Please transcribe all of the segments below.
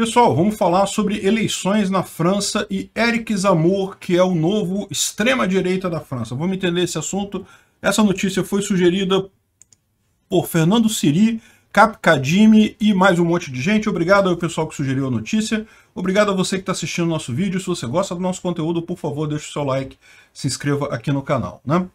Pessoal, vamos falar sobre eleições na França e Eric Zamor, que é o novo extrema-direita da França. Vamos entender esse assunto. Essa notícia foi sugerida por Fernando Siri, Cap e mais um monte de gente. Obrigado ao pessoal que sugeriu a notícia. Obrigado a você que está assistindo o nosso vídeo. Se você gosta do nosso conteúdo, por favor, deixe o seu like, se inscreva aqui no canal. Né?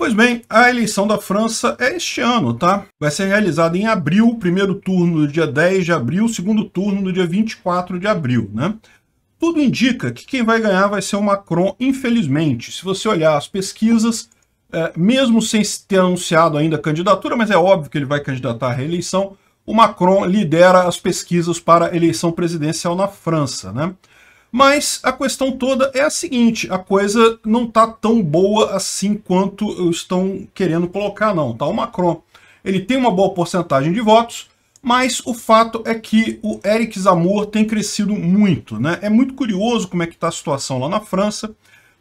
Pois bem, a eleição da França é este ano, tá? Vai ser realizada em abril, primeiro turno no dia 10 de abril, segundo turno no dia 24 de abril, né? Tudo indica que quem vai ganhar vai ser o Macron, infelizmente. Se você olhar as pesquisas, é, mesmo sem ter anunciado ainda a candidatura, mas é óbvio que ele vai candidatar à reeleição, o Macron lidera as pesquisas para a eleição presidencial na França, né? Mas a questão toda é a seguinte, a coisa não está tão boa assim quanto estão querendo colocar, não. Tá? O Macron ele tem uma boa porcentagem de votos, mas o fato é que o Eric Zamor tem crescido muito. Né? É muito curioso como é que está a situação lá na França,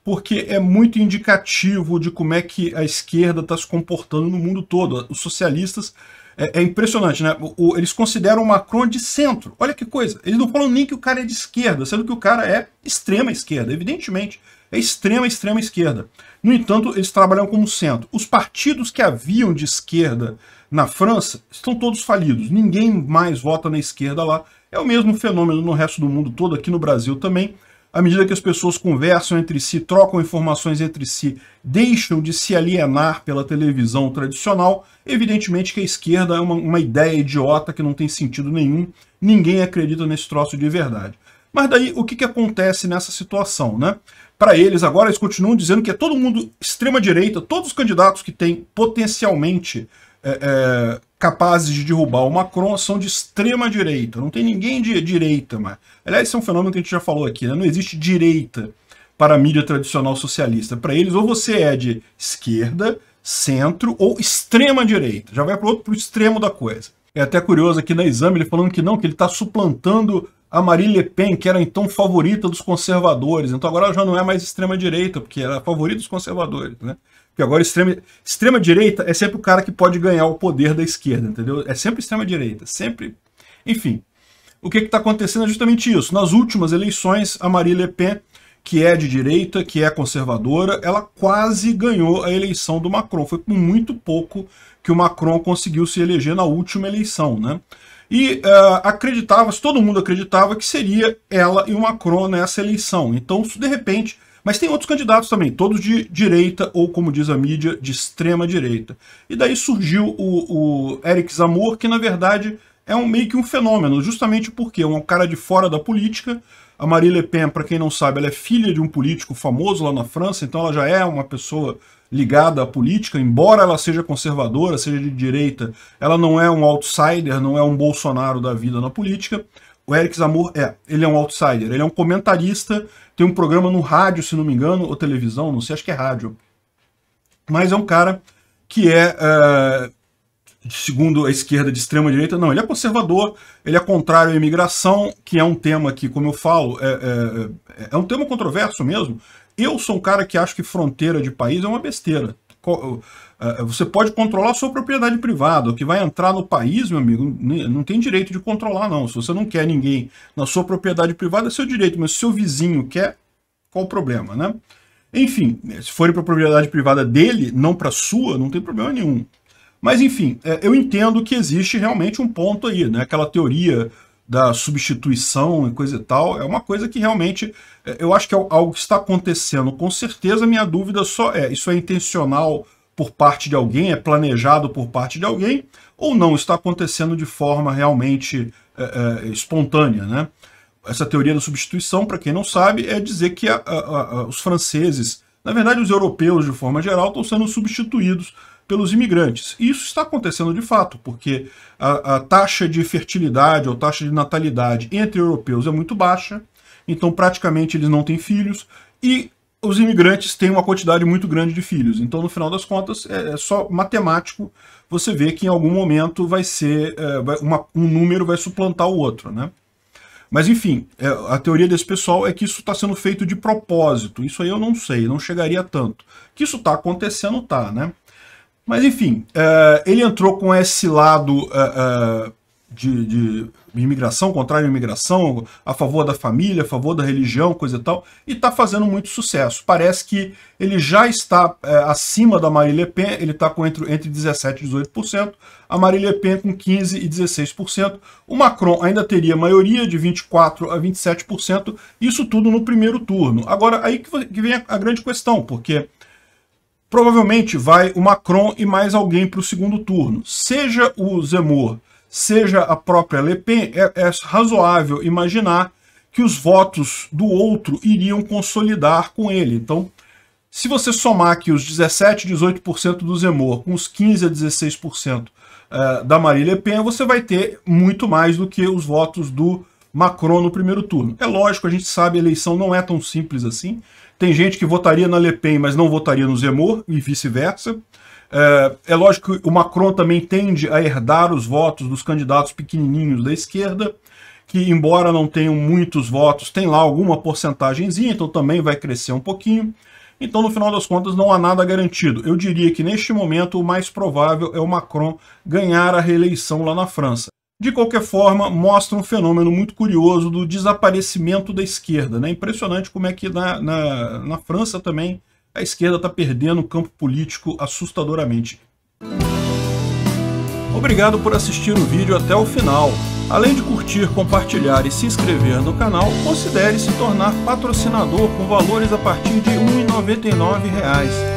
porque é muito indicativo de como é que a esquerda está se comportando no mundo todo. Os socialistas é, é impressionante, né? O, o, eles consideram o Macron de centro. Olha que coisa. Eles não falam nem que o cara é de esquerda, sendo que o cara é extrema esquerda, evidentemente. É extrema, extrema esquerda. No entanto, eles trabalham como centro. Os partidos que haviam de esquerda na França estão todos falidos. Ninguém mais vota na esquerda lá. É o mesmo fenômeno no resto do mundo todo, aqui no Brasil também à medida que as pessoas conversam entre si, trocam informações entre si, deixam de se alienar pela televisão tradicional, evidentemente que a esquerda é uma, uma ideia idiota que não tem sentido nenhum, ninguém acredita nesse troço de verdade. Mas daí, o que, que acontece nessa situação, né? Para eles, agora, eles continuam dizendo que é todo mundo extrema-direita, todos os candidatos que têm potencialmente é, é capazes de derrubar o Macron são de extrema direita. Não tem ninguém de direita, mas. Aliás, isso é um fenômeno que a gente já falou aqui, né? Não existe direita para a mídia tradicional socialista. Para eles, ou você é de esquerda, centro ou extrema direita. Já vai para o extremo da coisa. É até curioso aqui na exame ele falando que não, que ele está suplantando a Marie Le Pen, que era então favorita dos conservadores. Então agora ela já não é mais extrema-direita, porque era favorita dos conservadores, né? Porque agora extrema-direita extrema é sempre o cara que pode ganhar o poder da esquerda, entendeu? É sempre extrema-direita, sempre... Enfim, o que está acontecendo é justamente isso. Nas últimas eleições, a Marie Le Pen, que é de direita, que é conservadora, ela quase ganhou a eleição do Macron. Foi com muito pouco que o Macron conseguiu se eleger na última eleição, né? E uh, acreditava, todo mundo acreditava que seria ela e o Macron nessa eleição. Então, de repente, mas tem outros candidatos também, todos de direita, ou como diz a mídia, de extrema direita. E daí surgiu o, o Eric Zamor, que na verdade é um, meio que um fenômeno, justamente porque é um cara de fora da política. A Marie Le Pen, para quem não sabe, ela é filha de um político famoso lá na França, então ela já é uma pessoa ligada à política, embora ela seja conservadora, seja de direita, ela não é um outsider, não é um Bolsonaro da vida na política. O Eric Zamor é, ele é um outsider, ele é um comentarista, tem um programa no rádio, se não me engano, ou televisão, não sei, acho que é rádio. Mas é um cara que é, é segundo a esquerda de extrema direita, não, ele é conservador, ele é contrário à imigração, que é um tema que, como eu falo, é, é, é, é um tema controverso mesmo. Eu sou um cara que acho que fronteira de país é uma besteira. É, é, você pode controlar a sua propriedade privada. O que vai entrar no país, meu amigo, não tem direito de controlar, não. Se você não quer ninguém na sua propriedade privada, é seu direito. Mas se seu vizinho quer, qual o problema, né? Enfim, se forem para a propriedade privada dele, não para a sua, não tem problema nenhum. Mas enfim, é, eu entendo que existe realmente um ponto aí, né? Aquela teoria da substituição e coisa e tal, é uma coisa que realmente é, eu acho que é algo que está acontecendo. Com certeza, minha dúvida só é: isso é intencional por parte de alguém, é planejado por parte de alguém, ou não está acontecendo de forma realmente é, é, espontânea, né? Essa teoria da substituição, para quem não sabe, é dizer que a, a, a, os franceses, na verdade, os europeus de forma geral, estão sendo substituídos pelos imigrantes. E isso está acontecendo de fato, porque a, a taxa de fertilidade ou taxa de natalidade entre europeus é muito baixa, então praticamente eles não têm filhos, e os imigrantes têm uma quantidade muito grande de filhos. Então, no final das contas, é, é só matemático você vê que em algum momento vai ser é, vai, uma, um número vai suplantar o outro, né? Mas enfim, é, a teoria desse pessoal é que isso está sendo feito de propósito. Isso aí eu não sei, não chegaria tanto. Que isso está acontecendo, tá, né? Mas enfim, uh, ele entrou com esse lado uh, uh, de, de, imigração, contrário à imigração, a favor da família, a favor da religião, coisa e tal, e está fazendo muito sucesso. Parece que ele já está acima da Marine Le Pen, ele está com entre, entre 17% e 18%, a Marine Le Pen com 15% e 16%, o Macron ainda teria maioria de 24% a 27%, isso tudo no primeiro turno. Agora, aí que vem a grande questão, porque provavelmente vai o Macron e mais alguém para o segundo turno. Seja o Zemmour, seja a própria Le Pen, é, é razoável imaginar que os votos do outro iriam consolidar com ele. Então, se você somar aqui os 17, 18% do Zemmour com os 15 a 16% eh, da Marie Le Pen, você vai ter muito mais do que os votos do Macron no primeiro turno. É lógico, a gente sabe, a eleição não é tão simples assim. Tem gente que votaria na Le Pen, mas não votaria no Zemmour, e vice-versa. É, é, lógico que o Macron também tende a herdar os votos dos candidatos pequenininhos da esquerda, que embora não tenham muitos votos, tem lá alguma porcentagemzinha, então também vai crescer um pouquinho. Então, no final das contas, não há nada garantido. Eu diria que, neste momento, o mais provável é o Macron ganhar a reeleição lá na França. De qualquer forma, mostra um fenômeno muito curioso do desaparecimento da esquerda. Né? Impressionante como é que na, na, na França também a esquerda está perdendo o campo político assustadoramente. Obrigado por assistir o vídeo até o final. Além de curtir, compartilhar e se inscrever no canal, considere se tornar patrocinador com valores a partir de R$ 1,99